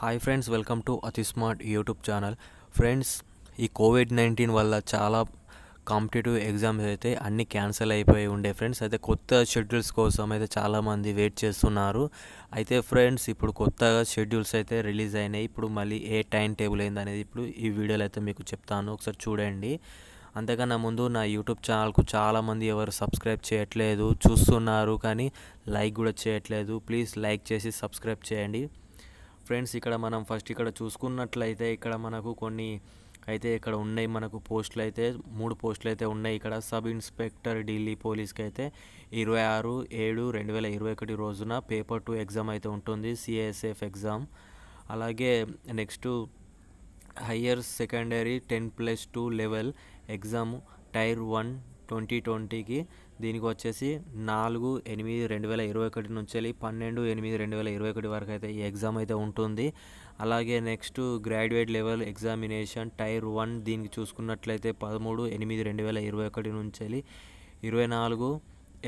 hi friends welcome to అతి smart YouTube channel friends ఈ covid nineteen వల్ల చాలా కాంపిటేటివ్ ఎగ్జామ్స్ అయితే అన్నీ క్యాన్సిల్ అయిపోయి ఉండే ఫ్రెండ్స్ అయితే కొత్త షెడ్యూల్స్ కోసం అయితే చాలామంది వెయిట్ చేస్తున్నారు అయితే ఫ్రెండ్స్ ఇప్పుడు కొత్తగా షెడ్యూల్స్ అయితే రిలీజ్ అయినాయి ఇప్పుడు మళ్ళీ ఏ టైం టేబుల్ అయింది అనేది ఇప్పుడు ఈ వీడియోలో అయితే మీకు చెప్తాను ఒకసారి చూడండి అంతేకన్నా ముందు నా యూట్యూబ్ ఛానల్కు చాలామంది ఎవరు సబ్స్క్రైబ్ చేయట్లేదు చూస్తున్నారు కానీ లైక్ కూడా చేయట్లేదు ప్లీజ్ లైక్ చేసి సబ్స్క్రైబ్ చేయండి ఫ్రెండ్స్ ఇక్కడ మనం ఫస్ట్ ఇక్కడ చూసుకున్నట్లయితే ఇక్కడ మనకు కొన్ని అయితే ఇక్కడ ఉన్నాయి మనకు పోస్టులు అయితే మూడు పోస్టులు అయితే ఉన్నాయి ఇక్కడ సబ్ ఇన్స్పెక్టర్ ఢిల్లీ పోలీస్కి అయితే ఇరవై ఆరు ఏడు రెండు వేల ఇరవై ఒకటి రోజున పేపర్ టూ ఎగ్జామ్ అయితే ఉంటుంది సిఎస్ఎఫ్ ఎగ్జామ్ అలాగే next higher secondary ten plus two level exam tier one twenty ట్వంటీకి దీనికి వచ్చేసి నాలుగు ఎనిమిది రెండు వేల ఇరవై ఒకటి నుంచి వెళ్ళి పన్నెండు ఎనిమిది రెండు వేల ఇరవై ఒకటి వరకు అయితే ఈ ఎగ్జామ్ అయితే ఉంటుంది అలాగే next graduate level examination tier one దీనికి చూసుకున్నట్లయితే పదమూడు ఎనిమిది రెండు వేల ఇరవై ఒకటి నుంచి వెళ్ళి ఇరవై నాలుగు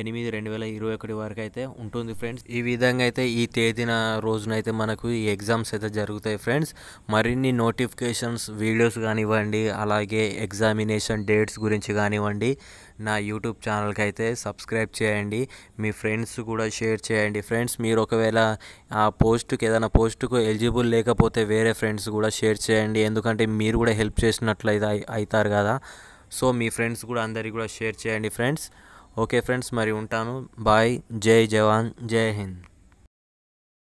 ఎనిమిది రెండు వేల ఇరవై ఒకటి వరకు అయితే ఉంటుంది ఫ్రెండ్స్ ఈ విధంగా అయితే ఈ తేదీన రోజునైతే మనకు ఈ ఎగ్జామ్స్ అయితే జరుగుతాయి ఫ్రెండ్స్ మరిన్ని నోటిఫికేషన్స్ వీడియోస్ కానివ్వండి అలాగే ఎగ్జామినేషన్ డేట్స్ గురించి కానివ్వండి నా యూట్యూబ్ ఛానల్కి అయితే సబ్స్క్రైబ్ చేయండి మీ ఫ్రెండ్స్ కూడా షేర్ చేయండి ఫ్రెండ్స్ మీరు ఒకవేళ ఆ పోస్ట్కి ఏదైనా పోస్ట్కు ఎలిజిబుల్ లేకపోతే వేరే ఫ్రెండ్స్ కూడా షేర్ చేయండి ఎందుకంటే మీరు కూడా హెల్ప్ చేసినట్లయితే అవుతారు కదా సో మీ ఫ్రెండ్స్ కూడా అందరికీ కూడా షేర్ చేయండి ఫ్రెండ్స్ ఓకే ఫ్రెండ్స్ మరి ఉంటాను బాయ్ జై జవాన్ జై హింద్